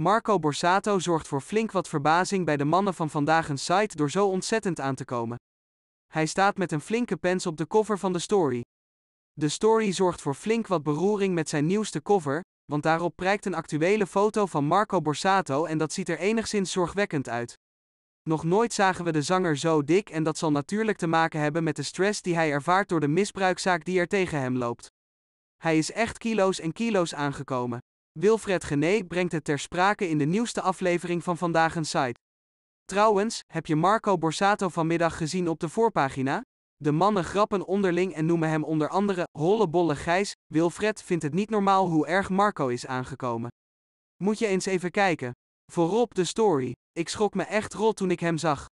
Marco Borsato zorgt voor flink wat verbazing bij de mannen van vandaag een site door zo ontzettend aan te komen. Hij staat met een flinke pens op de cover van de story. De story zorgt voor flink wat beroering met zijn nieuwste cover, want daarop prijkt een actuele foto van Marco Borsato en dat ziet er enigszins zorgwekkend uit. Nog nooit zagen we de zanger zo dik en dat zal natuurlijk te maken hebben met de stress die hij ervaart door de misbruikzaak die er tegen hem loopt. Hij is echt kilo's en kilo's aangekomen. Wilfred Gené brengt het ter sprake in de nieuwste aflevering van Vandaag een Site. Trouwens, heb je Marco Borsato vanmiddag gezien op de voorpagina? De mannen grappen onderling en noemen hem onder andere bolle Gijs. Wilfred vindt het niet normaal hoe erg Marco is aangekomen. Moet je eens even kijken. Voorop de story. Ik schrok me echt rot toen ik hem zag.